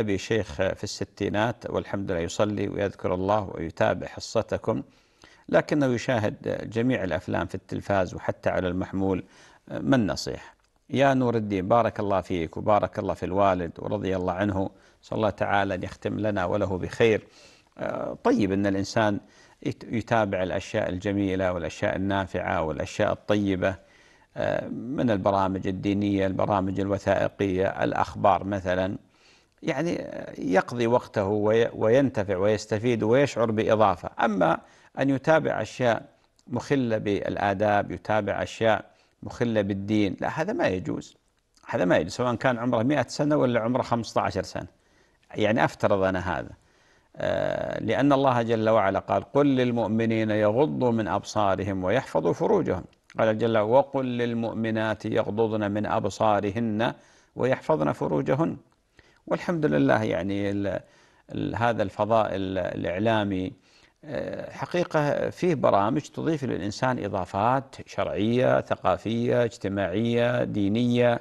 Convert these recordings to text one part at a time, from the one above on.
أبي شيخ في الستينات والحمد لله يصلي ويذكر الله ويتابع حصتكم لكنه يشاهد جميع الأفلام في التلفاز وحتى على المحمول ما النصيحة يا نور الدين بارك الله فيك وبارك الله في الوالد ورضي الله عنه صلى الله تعالى أن يختم لنا وله بخير آه، طيب أن الإنسان يتابع الأشياء الجميلة والأشياء النافعة والأشياء الطيبة آه، من البرامج الدينية البرامج الوثائقية الأخبار مثلا يعني يقضي وقته وينتفع ويستفيد ويشعر بإضافة أما أن يتابع أشياء مخلة بالآداب يتابع أشياء مخلة بالدين لا هذا ما يجوز هذا ما يجوز سواء كان عمره 100 سنة ولا عمره 15 سنة يعني أفترض أنا هذا آه، لأن الله جل وعلا قال قل للمؤمنين يغضوا من أبصارهم ويحفظوا فروجهم قال جل وقل للمؤمنات يغضضن من أبصارهن ويحفظن فروجهن والحمد لله يعني الـ الـ هذا الفضاء الإعلامي آه، حقيقة فيه برامج تضيف للإنسان إضافات شرعية ثقافية اجتماعية دينية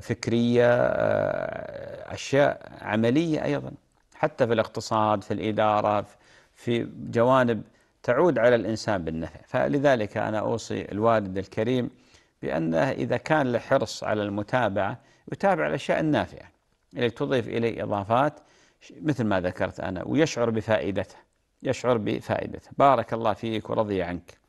فكرية آه، أشياء عملية أيضا حتى في الاقتصاد في الإدارة في جوانب تعود على الإنسان بالنفع فلذلك أنا أوصي الوالد الكريم بأنه إذا كان له حرص على المتابعة يتابع الأشياء النافعة تضيف إليه إضافات مثل ما ذكرت أنا ويشعر بفائدته يشعر بفائدته بارك الله فيك ورضي عنك